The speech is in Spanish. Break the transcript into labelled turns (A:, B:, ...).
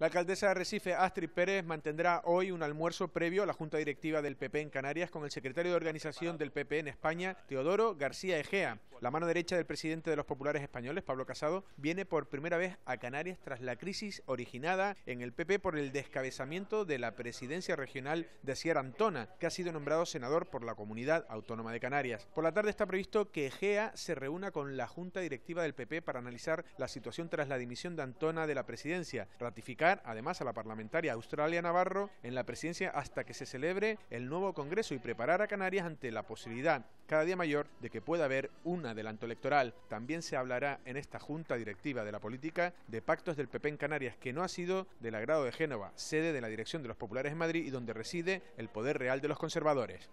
A: La alcaldesa de Recife, Astrid Pérez, mantendrá hoy un almuerzo previo a la Junta Directiva del PP en Canarias con el secretario de Organización del PP en España, Teodoro García Egea. La mano derecha del presidente de los populares españoles, Pablo Casado, viene por primera vez a Canarias tras la crisis originada en el PP por el descabezamiento de la presidencia regional de Sierra Antona, que ha sido nombrado senador por la comunidad autónoma de Canarias. Por la tarde está previsto que Egea se reúna con la Junta Directiva del PP para analizar la situación tras la dimisión de Antona de la presidencia, ratificar además a la parlamentaria Australia Navarro en la presidencia hasta que se celebre el nuevo Congreso y preparar a Canarias ante la posibilidad cada día mayor de que pueda haber un adelanto electoral. También se hablará en esta Junta Directiva de la Política de pactos del PP en Canarias que no ha sido del agrado de Génova, sede de la Dirección de los Populares en Madrid y donde reside el poder real de los conservadores.